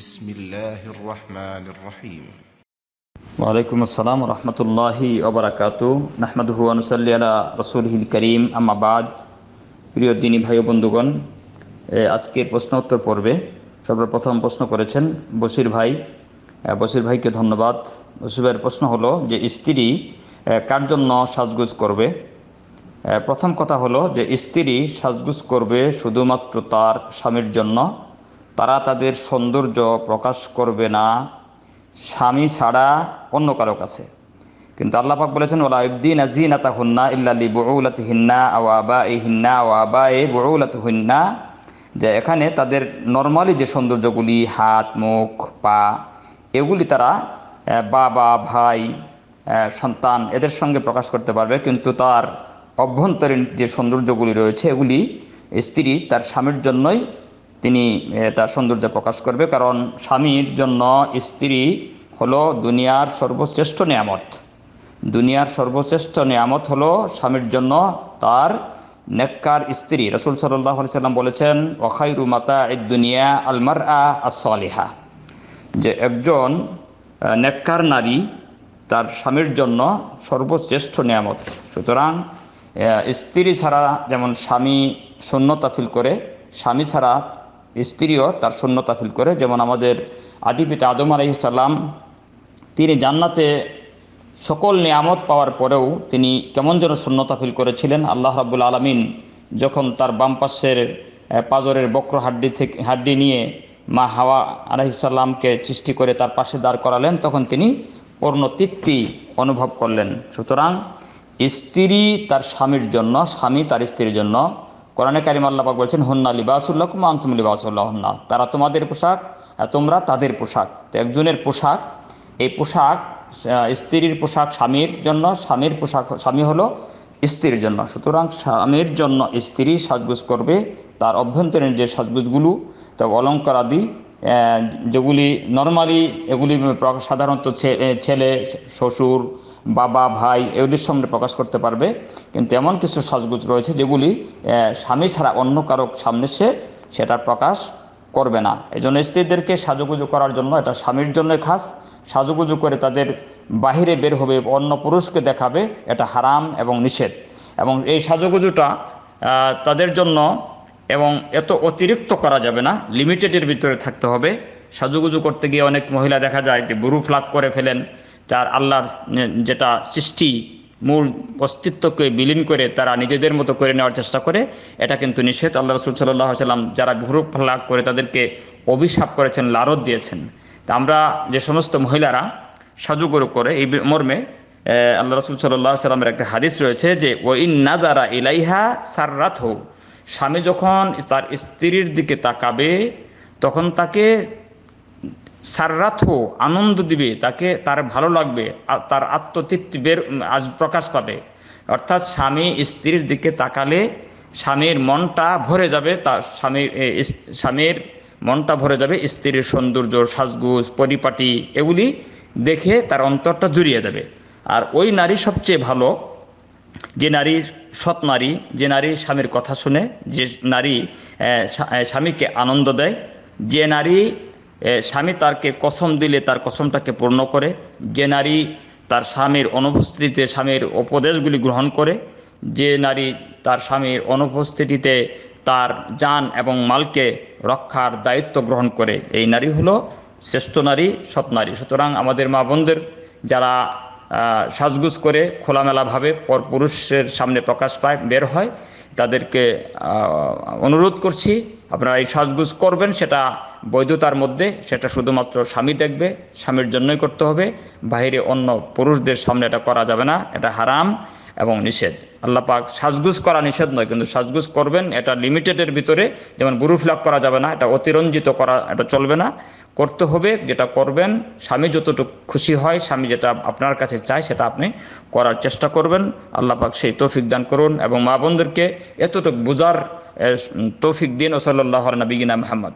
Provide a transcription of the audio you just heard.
بسم الله الرحمن الرحيم وعليكم السلام ورحمة الله وبركاته نحمده ونصلي على رسوله الكريم أما بعد প্রিয় দিনী ভাই বন্ধুগণ আজকের প্রশ্ন উত্তর পর্বে সর্বপ্রথম প্রশ্ন করেছেন বসির ভাই বসির ভাইকে ধন্যবাদ বসির ভাইয়ের প্রশ্ন হলো যে স্ত্রী কার জন্য সাজগুজ করবে প্রথম কথা হলো যে স্ত্রী সাজগুজ করবে শুধুমাত্র তার স্বামীর জন্য তারা তাদের সৌন্দর্য প্রকাশ করবে না স্বামী ছাড়া অন্য কারো কাছে কিন্তু আল্লাহ পাক বলেছেন ওলা ইবদিন আজিন আতা হুন্না ইল্লালি বউলাত হিন্না আবা এ হিন্না আবা এ বউলাত হিন্না যে এখানে তাদের নর্মালি যে সৌন্দর্যগুলি হাত মুখ পা এগুলি তারা বাবা ভাই সন্তান এদের সঙ্গে প্রকাশ করতে পারবে কিন্তু তার অভ্যন্তরীণ যে সৌন্দর্যগুলি রয়েছে এগুলি স্ত্রী তার স্বামীর জন্যই তিনি এটা সৌন্দর্য প্রকাশ করবে কারণ স্বামীর জন্য স্ত্রী হলো দুনিয়ার সর্বশ্রেষ্ঠ নিয়ামত দুনিয়ার সর্বশ্রেষ্ঠ নিয়ামত হলো স্বামীর জন্য তার নেককার স্ত্রী রসুল সাল্লাহ সাল্লাম বলেছেন ওখাইরু মাতা দুনিয়া আলমার আসলিহা যে একজন নেককার নারী তার স্বামীর জন্য সর্বশ্রেষ্ঠ নিয়ামত সুতরাং স্ত্রী ছাড়া যেমন স্বামী শূন্যতা ফিল করে স্বামী ছাড়া স্ত্রীও তার শূন্যতা ফিল করে যেমন আমাদের আদিপিতা আদম আলাইসাল্লাম তিনি জান্নাতে সকল নিয়ামত পাওয়ার পরেও তিনি কেমন যেন শূন্যতা ফিল করেছিলেন আল্লাহ রাবুল আলমিন যখন তার বাম পাশের পাজরের বক্র হাড্ডি থেকে হাড্ডি নিয়ে মা হাওয়া আলাইসাল্লামকে সৃষ্টি করে তার পাশে দাঁড় করালেন তখন তিনি পূর্ণ তৃপ্তি অনুভব করলেন সুতরাং স্ত্রী তার স্বামীর জন্য স্বামী তার স্ত্রীর জন্য কোরআনে কারিম আল্লাপাক বলছেন হন্না লিবাসুল্লাহ কুমা আন্তুম লিবাসুল্লাহ হন্না তারা তোমাদের পোশাক তোমরা তাদের পোশাক তো একজনের পোশাক এই পোশাক স্ত্রীর পোশাক স্বামীর জন্য স্বামীর পোশাক স্বামী হলো স্ত্রীর জন্য সুতরাং স্বামীর জন্য স্ত্রী সাজগোজ করবে তার অভ্যন্তরীণ যে সাজগোজগুলো তো অলঙ্কার আদি যেগুলি নর্মালি এগুলি সাধারণত ছেলে শ্বশুর বাবা ভাই এদের সামনে প্রকাশ করতে পারবে কিন্তু এমন কিছু সাজগুজ রয়েছে যেগুলি স্বামী ছাড়া অন্য কারক সামনে সে সেটা প্রকাশ করবে না এই জন্য স্ত্রীদেরকে সাজুগুজু করার জন্য এটা স্বামীর জন্য খাস সাজুগুজু করে তাদের বাহিরে বের হবে অন্য পুরুষকে দেখাবে এটা হারাম এবং নিষেধ এবং এই সাজুগুজুটা তাদের জন্য এবং এত অতিরিক্ত করা যাবে না লিমিটেডের ভিতরে থাকতে হবে সাজুগুজু করতে গিয়ে অনেক মহিলা দেখা যায় যে বুরু ফ্লাক করে ফেলেন তার আল্লাহর যেটা সৃষ্টি মূল অস্তিত্বকে বিলীন করে তারা নিজেদের মতো করে নেওয়ার চেষ্টা করে এটা কিন্তু নিষেধ আল্লাহ রসুল সাল্লাহ সাল্লাম যারা ভুরুপ ফালাক করে তাদেরকে অভিশাপ করেছেন লারত দিয়েছেন তা আমরা যে সমস্ত মহিলারা সাজুগুরু করে এই মর্মে আল্লাহ রসুল সাল্লাহ সাল্লামের একটা হাদিস রয়েছে যে ওই না দ্বারা ইলাইহা সাররাত হোক স্বামী যখন তার স্ত্রীর দিকে তাকাবে তখন তাকে সাররাত হো আনন্দ দিবে তাকে তার ভালো লাগবে তার আত্মতৃপ্তি বের আজ প্রকাশ পাবে অর্থাৎ স্বামী স্ত্রীর দিকে তাকালে স্বামীর মনটা ভরে যাবে তার স্বামীর স্বামীর মনটা ভরে যাবে স্ত্রীর সৌন্দর্য সাজগুজ পরিপাটি এগুলি দেখে তার অন্তরটা জুড়িয়ে যাবে আর ওই নারী সবচেয়ে ভালো যে নারী সৎ নারী যে নারী স্বামীর কথা শুনে যে নারী স্বামীকে আনন্দ দেয় যে নারী স্বামী তারকে কসম দিলে তার কসমটাকে পূর্ণ করে যে নারী তার স্বামীর অনুপস্থিতিতে স্বামীর উপদেশগুলি গ্রহণ করে যে নারী তার স্বামীর অনুপস্থিতিতে তার যান এবং মালকে রক্ষার দায়িত্ব গ্রহণ করে এই নারী হলো শ্রেষ্ঠ নারী সৎ নারী সুতরাং আমাদের মা বোনদের যারা সাজগুজ করে খোলামেলাভাবে পর পুরুষের সামনে প্রকাশ পায় বের হয় তাদেরকে অনুরোধ করছি আপনারা এই সাজগুজ করবেন সেটা বৈধতার মধ্যে সেটা শুধুমাত্র স্বামী দেখবে স্বামীর জন্যই করতে হবে বাহিরে অন্য পুরুষদের সামনে এটা করা যাবে না এটা হারাম এবং নিষেধ আল্লাহ পাক সাজগুজ করা নিষেধ নয় কিন্তু সাজগুজ করবেন এটা লিমিটেডের ভিতরে যেমন বুরু ফ্ল্যাগ করা যাবে না এটা অতিরঞ্জিত করা এটা চলবে না করতে হবে যেটা করবেন স্বামী যতটুকু খুশি হয় স্বামী যেটা আপনার কাছে চায় সেটা আপনি করার চেষ্টা করবেন আল্লাহ পাক সেই তৌফিক দান করুন এবং মা বোনদেরকে এতটুকু বোঝার তৌফিক দিন ও সাল্লাহ নবীনা মোহাম্মদ